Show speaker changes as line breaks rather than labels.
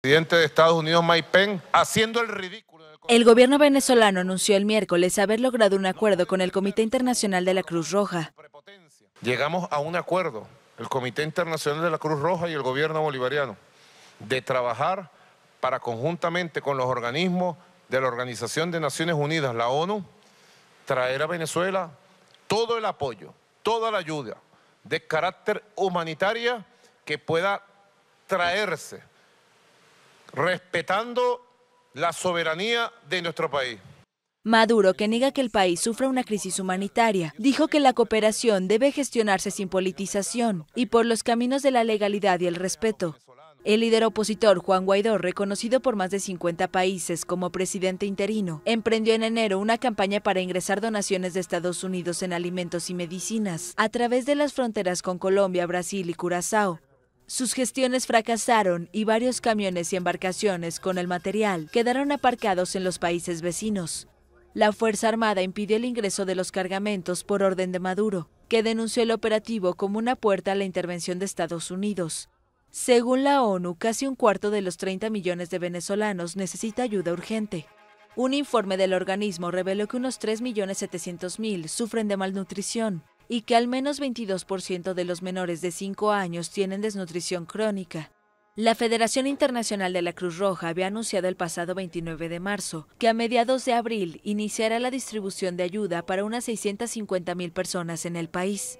presidente de Estados Unidos Mike Pence haciendo el ridículo.
El gobierno venezolano anunció el miércoles haber logrado un acuerdo con el Comité Internacional de la Cruz Roja.
Llegamos a un acuerdo, el Comité Internacional de la Cruz Roja y el gobierno bolivariano, de trabajar para conjuntamente con los organismos de la Organización de Naciones Unidas, la ONU, traer a Venezuela todo el apoyo, toda la ayuda de carácter humanitaria que pueda traerse respetando la soberanía de nuestro país.
Maduro, que niega que el país sufra una crisis humanitaria, dijo que la cooperación debe gestionarse sin politización y por los caminos de la legalidad y el respeto. El líder opositor Juan Guaidó, reconocido por más de 50 países como presidente interino, emprendió en enero una campaña para ingresar donaciones de Estados Unidos en alimentos y medicinas a través de las fronteras con Colombia, Brasil y Curazao, sus gestiones fracasaron y varios camiones y embarcaciones con el material quedaron aparcados en los países vecinos. La Fuerza Armada impidió el ingreso de los cargamentos por orden de Maduro, que denunció el operativo como una puerta a la intervención de Estados Unidos. Según la ONU, casi un cuarto de los 30 millones de venezolanos necesita ayuda urgente. Un informe del organismo reveló que unos 3.700.000 sufren de malnutrición, y que al menos 22% de los menores de 5 años tienen desnutrición crónica. La Federación Internacional de la Cruz Roja había anunciado el pasado 29 de marzo que a mediados de abril iniciará la distribución de ayuda para unas 650.000 personas en el país.